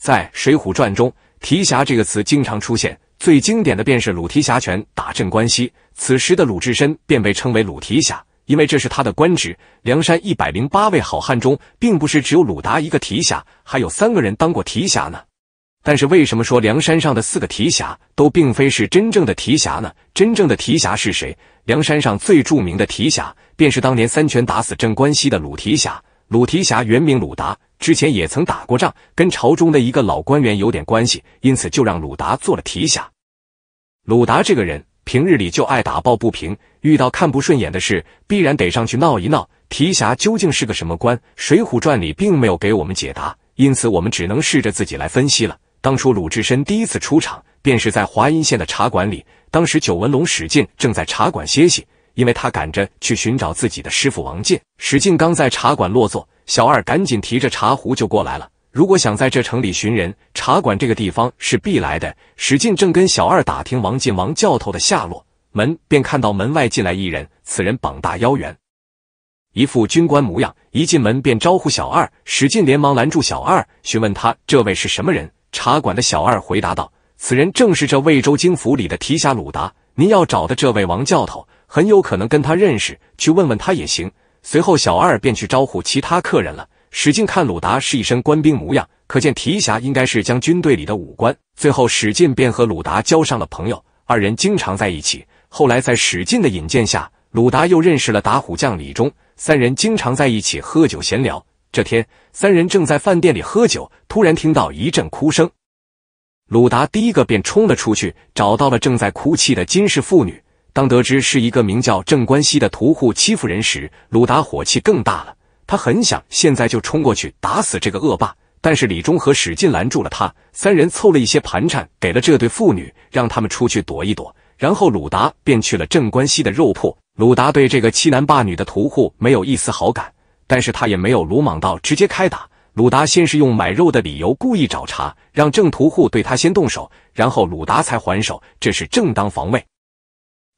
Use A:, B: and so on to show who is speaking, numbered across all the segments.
A: 在《水浒传》中，“提辖”这个词经常出现，最经典的便是鲁提辖拳打镇关西。此时的鲁智深便被称为鲁提辖，因为这是他的官职。梁山一百零八位好汉中，并不是只有鲁达一个提辖，还有三个人当过提辖呢。但是为什么说梁山上的四个提辖都并非是真正的提辖呢？真正的提辖是谁？梁山上最著名的提辖便是当年三拳打死镇关西的鲁提辖。鲁提辖原名鲁达。之前也曾打过仗，跟朝中的一个老官员有点关系，因此就让鲁达做了提辖。鲁达这个人平日里就爱打抱不平，遇到看不顺眼的事，必然得上去闹一闹。提辖究竟是个什么官？《水浒传》里并没有给我们解答，因此我们只能试着自己来分析了。当初鲁智深第一次出场，便是在华阴县的茶馆里。当时九纹龙史进正在茶馆歇息，因为他赶着去寻找自己的师傅王进。史进刚在茶馆落座。小二赶紧提着茶壶就过来了。如果想在这城里寻人，茶馆这个地方是必来的。史进正跟小二打听王进、王教头的下落，门便看到门外进来一人，此人膀大腰圆，一副军官模样。一进门便招呼小二。史进连忙拦住小二，询问他这位是什么人。茶馆的小二回答道：“此人正是这魏州京府里的提辖鲁达。您要找的这位王教头，很有可能跟他认识，去问问他也行。”随后，小二便去招呼其他客人了。史进看鲁达是一身官兵模样，可见提辖应该是将军队里的武官。最后，史进便和鲁达交上了朋友，二人经常在一起。后来，在史进的引荐下，鲁达又认识了打虎将李忠，三人经常在一起喝酒闲聊。这天，三人正在饭店里喝酒，突然听到一阵哭声，鲁达第一个便冲了出去，找到了正在哭泣的金氏妇女。当得知是一个名叫郑关西的屠户欺负人时，鲁达火气更大了。他很想现在就冲过去打死这个恶霸，但是李忠和使劲拦住了他。三人凑了一些盘缠，给了这对妇女，让他们出去躲一躲。然后鲁达便去了郑关西的肉铺。鲁达对这个欺男霸女的屠户没有一丝好感，但是他也没有鲁莽到直接开打。鲁达先是用买肉的理由故意找茬，让郑屠户对他先动手，然后鲁达才还手，这是正当防卫。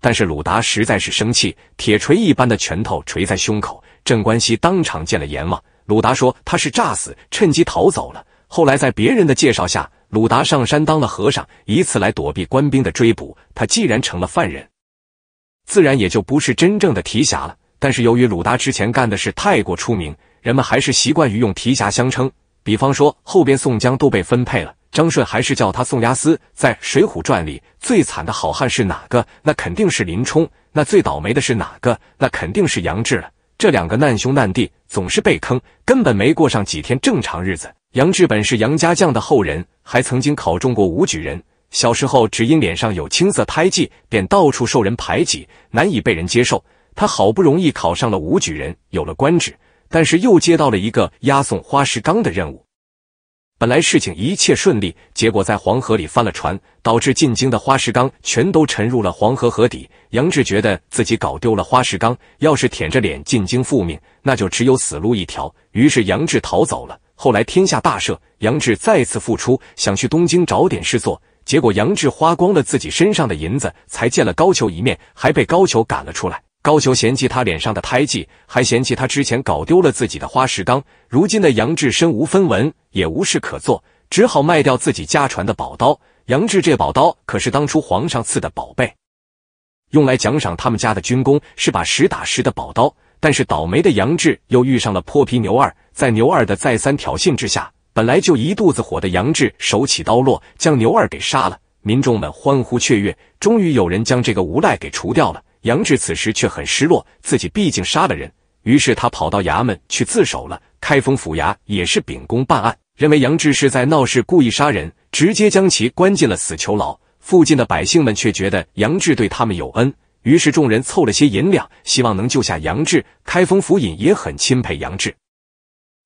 A: 但是鲁达实在是生气，铁锤一般的拳头捶在胸口。镇关西当场见了阎王，鲁达说他是诈死，趁机逃走了。后来在别人的介绍下，鲁达上山当了和尚，以此来躲避官兵的追捕。他既然成了犯人，自然也就不是真正的提辖了。但是由于鲁达之前干的事太过出名，人们还是习惯于用提辖相称。比方说后边宋江都被分配了。张顺还是叫他宋押司。在《水浒传》里，最惨的好汉是哪个？那肯定是林冲。那最倒霉的是哪个？那肯定是杨志了。这两个难兄难弟总是被坑，根本没过上几天正常日子。杨志本是杨家将的后人，还曾经考中过武举人。小时候只因脸上有青色胎记，便到处受人排挤，难以被人接受。他好不容易考上了武举人，有了官职，但是又接到了一个押送花石纲的任务。本来事情一切顺利，结果在黄河里翻了船，导致进京的花石纲全都沉入了黄河河底。杨志觉得自己搞丢了花石纲，要是舔着脸进京复命，那就只有死路一条。于是杨志逃走了。后来天下大赦，杨志再次复出，想去东京找点事做。结果杨志花光了自己身上的银子，才见了高俅一面，还被高俅赶了出来。高俅嫌弃他脸上的胎记，还嫌弃他之前搞丢了自己的花石纲。如今的杨志身无分文。也无事可做，只好卖掉自己家传的宝刀。杨志这宝刀可是当初皇上赐的宝贝，用来奖赏他们家的军功，是把实打实的宝刀。但是倒霉的杨志又遇上了泼皮牛二，在牛二的再三挑衅之下，本来就一肚子火的杨志手起刀落，将牛二给杀了。民众们欢呼雀跃，终于有人将这个无赖给除掉了。杨志此时却很失落，自己毕竟杀了人，于是他跑到衙门去自首了。开封府衙也是秉公办案。认为杨志是在闹事故意杀人，直接将其关进了死囚牢。附近的百姓们却觉得杨志对他们有恩，于是众人凑了些银两，希望能救下杨志。开封府尹也很钦佩杨志，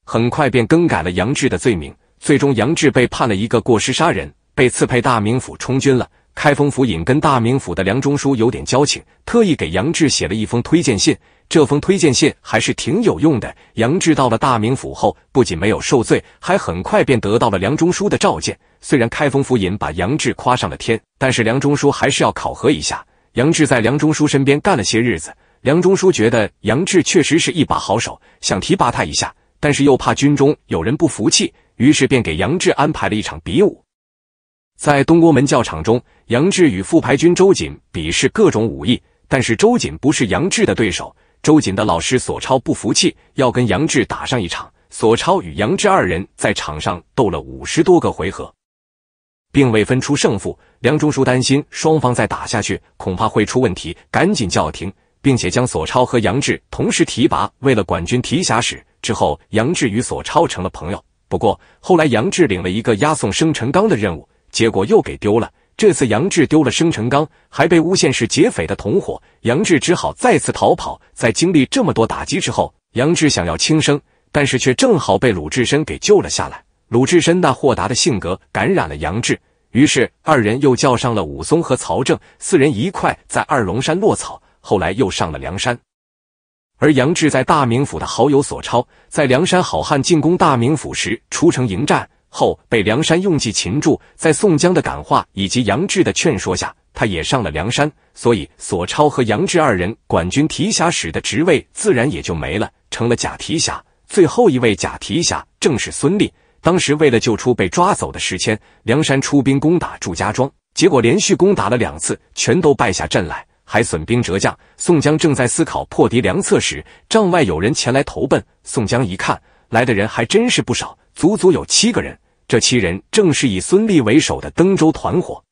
A: 很快便更改了杨志的罪名，最终杨志被判了一个过失杀人，被赐配大名府充军了。开封府尹跟大名府的梁中书有点交情，特意给杨志写了一封推荐信。这封推荐信还是挺有用的。杨志到了大名府后，不仅没有受罪，还很快便得到了梁中书的召见。虽然开封府尹把杨志夸上了天，但是梁中书还是要考核一下杨志。在梁中书身边干了些日子，梁中书觉得杨志确实是一把好手，想提拔他一下，但是又怕军中有人不服气，于是便给杨志安排了一场比武。在东郭门教场中，杨志与副牌军周瑾比试各种武艺，但是周瑾不是杨志的对手。周瑾的老师索超不服气，要跟杨志打上一场。索超与杨志二人在场上斗了五十多个回合，并未分出胜负。梁中书担心双方再打下去，恐怕会出问题，赶紧叫停，并且将索超和杨志同时提拔为了管军提辖使。之后，杨志与索超成了朋友。不过，后来杨志领了一个押送生辰纲的任务。结果又给丢了。这次杨志丢了生辰纲，还被诬陷是劫匪的同伙。杨志只好再次逃跑。在经历这么多打击之后，杨志想要轻生，但是却正好被鲁智深给救了下来。鲁智深那豁达的性格感染了杨志，于是二人又叫上了武松和曹正，四人一块在二龙山落草。后来又上了梁山。而杨志在大名府的好友索超，在梁山好汉进攻大名府时出城迎战。后被梁山用计擒住，在宋江的感化以及杨志的劝说下，他也上了梁山，所以索超和杨志二人管军提辖使的职位自然也就没了，成了假提辖。最后一位假提辖正是孙立。当时为了救出被抓走的石迁，梁山出兵攻打祝家庄，结果连续攻打了两次，全都败下阵来，还损兵折将。宋江正在思考破敌良策时，帐外有人前来投奔。宋江一看，来的人还真是不少，足足有七个人。这七人正是以孙立为首的登州团伙，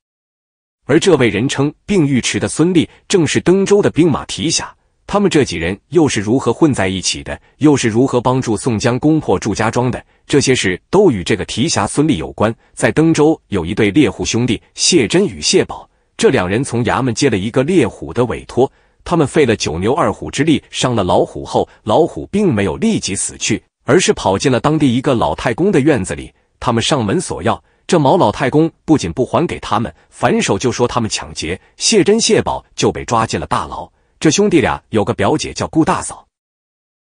A: 而这位人称并尉迟的孙立，正是登州的兵马提辖。他们这几人又是如何混在一起的？又是如何帮助宋江攻破祝家庄的？这些事都与这个提辖孙立有关。在登州有一对猎户兄弟谢真与谢宝，这两人从衙门接了一个猎虎的委托，他们费了九牛二虎之力伤了老虎后，老虎并没有立即死去，而是跑进了当地一个老太公的院子里。他们上门索要，这毛老太公不仅不还给他们，反手就说他们抢劫。谢珍谢宝就被抓进了大牢。这兄弟俩有个表姐叫顾大嫂，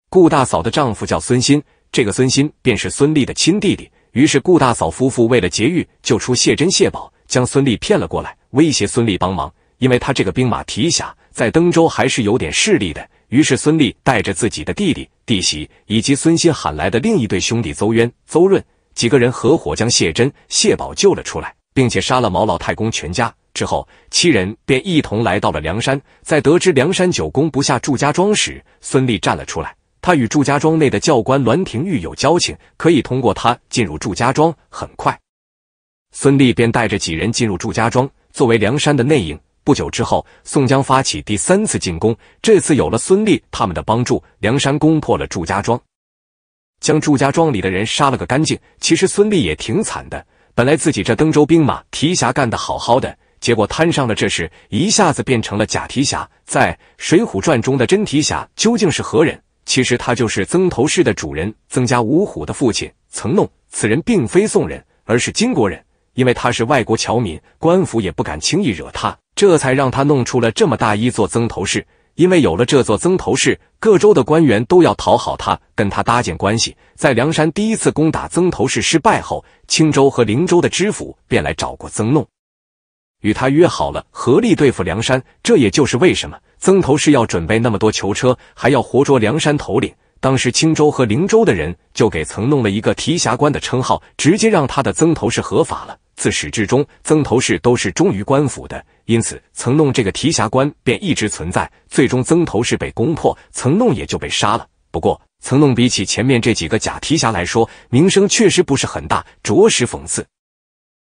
A: 顾大嫂的丈夫叫孙鑫。这个孙鑫便是孙俪的亲弟弟。于是顾大嫂夫妇为了劫狱救出谢珍谢宝，将孙俪骗了过来，威胁孙俪帮忙。因为他这个兵马提辖在登州还是有点势力的。于是孙俪带着自己的弟弟、弟媳以及孙鑫喊来的另一对兄弟邹渊、邹润。几个人合伙将谢珍、谢宝救了出来，并且杀了毛老太公全家。之后，七人便一同来到了梁山。在得知梁山九攻不下祝家庄时，孙俪站了出来。他与祝家庄内的教官栾廷玉有交情，可以通过他进入祝家庄。很快，孙俪便带着几人进入祝家庄，作为梁山的内应。不久之后，宋江发起第三次进攻，这次有了孙俪他们的帮助，梁山攻破了祝家庄。将祝家庄里的人杀了个干净。其实孙立也挺惨的，本来自己这登州兵马提辖干得好好的，结果摊上了这事，一下子变成了假提辖。在《水浒传》中的真提辖究竟是何人？其实他就是曾头市的主人曾家五虎的父亲曾弄。此人并非宋人，而是金国人，因为他是外国侨民，官府也不敢轻易惹他，这才让他弄出了这么大一座曾头市。因为有了这座曾头市，各州的官员都要讨好他，跟他搭建关系。在梁山第一次攻打曾头市失败后，青州和灵州的知府便来找过曾弄，与他约好了合力对付梁山。这也就是为什么曾头市要准备那么多囚车，还要活捉梁山头领。当时青州和灵州的人就给曾弄了一个提辖官的称号，直接让他的曾头市合法了。自始至终，曾头市都是忠于官府的，因此曾弄这个提辖官便一直存在。最终曾头市被攻破，曾弄也就被杀了。不过，曾弄比起前面这几个假提辖来说，名声确实不是很大，着实讽刺。